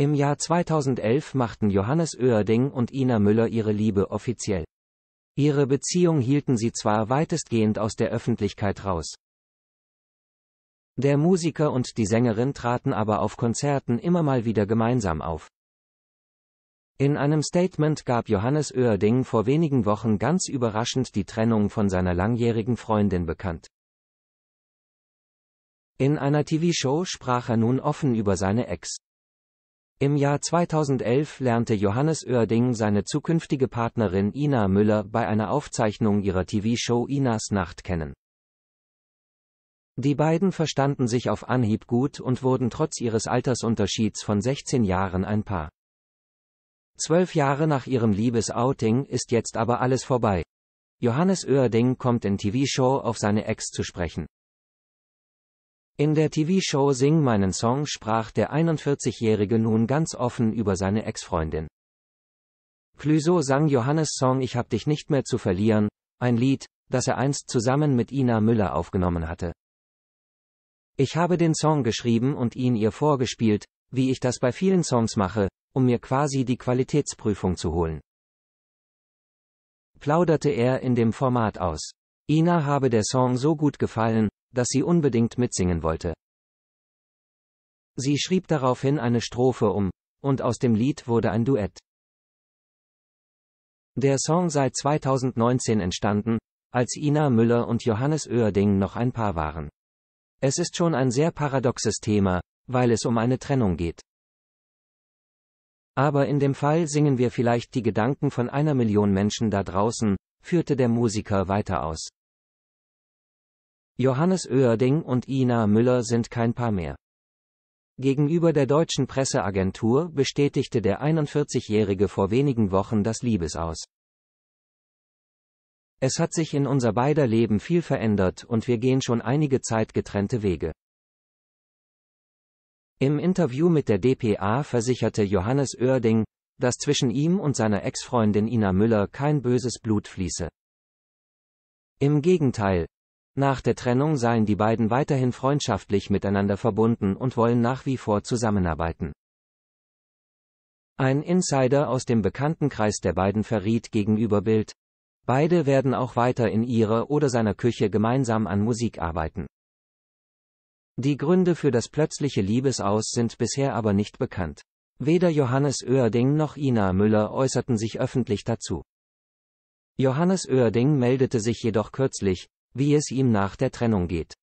Im Jahr 2011 machten Johannes Oerding und Ina Müller ihre Liebe offiziell. Ihre Beziehung hielten sie zwar weitestgehend aus der Öffentlichkeit raus. Der Musiker und die Sängerin traten aber auf Konzerten immer mal wieder gemeinsam auf. In einem Statement gab Johannes Oerding vor wenigen Wochen ganz überraschend die Trennung von seiner langjährigen Freundin bekannt. In einer TV-Show sprach er nun offen über seine Ex. Im Jahr 2011 lernte Johannes Oerding seine zukünftige Partnerin Ina Müller bei einer Aufzeichnung ihrer TV-Show Inas Nacht kennen. Die beiden verstanden sich auf Anhieb gut und wurden trotz ihres Altersunterschieds von 16 Jahren ein Paar. Zwölf Jahre nach ihrem Liebesouting ist jetzt aber alles vorbei. Johannes Oerding kommt in TV-Show auf seine Ex zu sprechen. In der TV-Show Sing meinen Song sprach der 41-Jährige nun ganz offen über seine Ex-Freundin. Clüso sang Johannes Song Ich hab dich nicht mehr zu verlieren, ein Lied, das er einst zusammen mit Ina Müller aufgenommen hatte. Ich habe den Song geschrieben und ihn ihr vorgespielt, wie ich das bei vielen Songs mache, um mir quasi die Qualitätsprüfung zu holen. Plauderte er in dem Format aus. Ina habe der Song so gut gefallen, dass sie unbedingt mitsingen wollte. Sie schrieb daraufhin eine Strophe um, und aus dem Lied wurde ein Duett. Der Song sei 2019 entstanden, als Ina Müller und Johannes Oerding noch ein Paar waren. Es ist schon ein sehr paradoxes Thema, weil es um eine Trennung geht. Aber in dem Fall singen wir vielleicht die Gedanken von einer Million Menschen da draußen, führte der Musiker weiter aus. Johannes Oerding und Ina Müller sind kein Paar mehr. Gegenüber der deutschen Presseagentur bestätigte der 41-Jährige vor wenigen Wochen das Liebesaus. Es hat sich in unser beider Leben viel verändert und wir gehen schon einige Zeit getrennte Wege. Im Interview mit der DPA versicherte Johannes Oerding, dass zwischen ihm und seiner Ex-Freundin Ina Müller kein böses Blut fließe. Im Gegenteil, nach der Trennung seien die beiden weiterhin freundschaftlich miteinander verbunden und wollen nach wie vor zusammenarbeiten. Ein Insider aus dem Bekanntenkreis der beiden verriet gegenüber Bild. Beide werden auch weiter in ihrer oder seiner Küche gemeinsam an Musik arbeiten. Die Gründe für das plötzliche Liebesaus sind bisher aber nicht bekannt. Weder Johannes Oerding noch Ina Müller äußerten sich öffentlich dazu. Johannes Oerding meldete sich jedoch kürzlich, wie es ihm nach der Trennung geht.